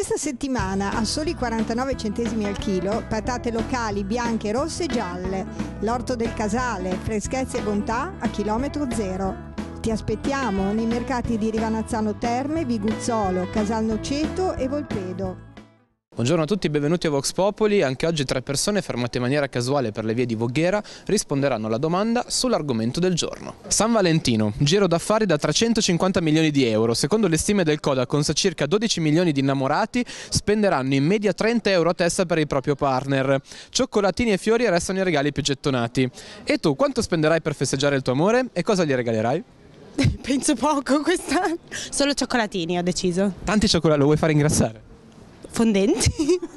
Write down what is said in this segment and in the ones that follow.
Questa settimana a soli 49 centesimi al chilo, patate locali bianche, rosse e gialle, l'orto del casale, freschezza e bontà a chilometro zero. Ti aspettiamo nei mercati di Rivanazzano Terme, Viguzzolo, Casal Noceto e Volpedo. Buongiorno a tutti, benvenuti a Vox Popoli. Anche oggi tre persone fermate in maniera casuale per le vie di Voghera risponderanno alla domanda sull'argomento del giorno. San Valentino, giro d'affari da 350 milioni di euro. Secondo le stime del con circa 12 milioni di innamorati spenderanno in media 30 euro a testa per il proprio partner. Cioccolatini e fiori restano i regali più gettonati. E tu quanto spenderai per festeggiare il tuo amore e cosa gli regalerai? Penso poco quest'anno. Solo cioccolatini ho deciso. Tanti cioccolati, lo vuoi far ingrassare? fondenti,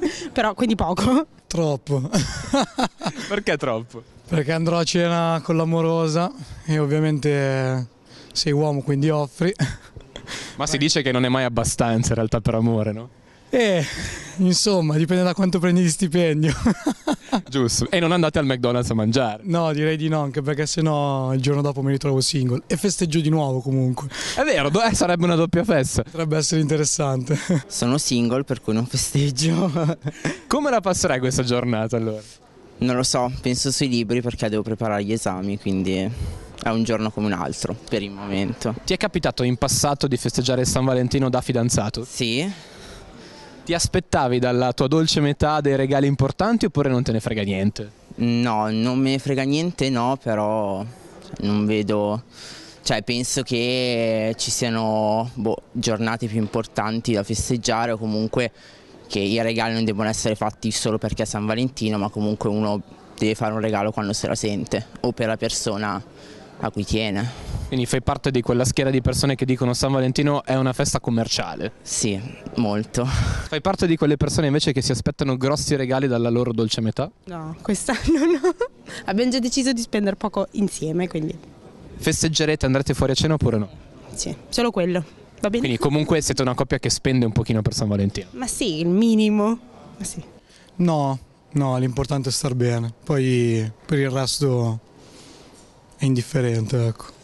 però quindi poco. Troppo. Perché troppo? Perché andrò a cena con l'amorosa e ovviamente sei uomo quindi offri. Ma si dice che non è mai abbastanza in realtà per amore, no? E eh, insomma, dipende da quanto prendi di stipendio. Giusto. E non andate al McDonald's a mangiare. No, direi di no, anche perché sennò il giorno dopo mi ritrovo single. E festeggio di nuovo comunque. È vero, eh, sarebbe una doppia festa. Potrebbe essere interessante. Sono single, per cui non festeggio. Come la passerai questa giornata allora? Non lo so, penso sui libri perché devo preparare gli esami, quindi è un giorno come un altro per il momento. Ti è capitato in passato di festeggiare San Valentino da fidanzato? Sì. Ti aspettavi dalla tua dolce metà dei regali importanti oppure non te ne frega niente? No, non me ne frega niente no, però non vedo... Cioè penso che ci siano boh, giornate più importanti da festeggiare o comunque che i regali non debbano essere fatti solo perché è San Valentino, ma comunque uno deve fare un regalo quando se la sente o per la persona a cui tiene. Quindi fai parte di quella schiera di persone che dicono San Valentino è una festa commerciale. Sì, molto. Fai parte di quelle persone invece che si aspettano grossi regali dalla loro dolce metà? No, quest'anno no. Abbiamo già deciso di spendere poco insieme, quindi. Festeggerete, andrete fuori a cena oppure no? Sì, solo quello. Va bene. Quindi comunque siete una coppia che spende un pochino per San Valentino. Ma sì, il minimo. Ma sì. No, no, l'importante è star bene. Poi per il resto è indifferente, ecco.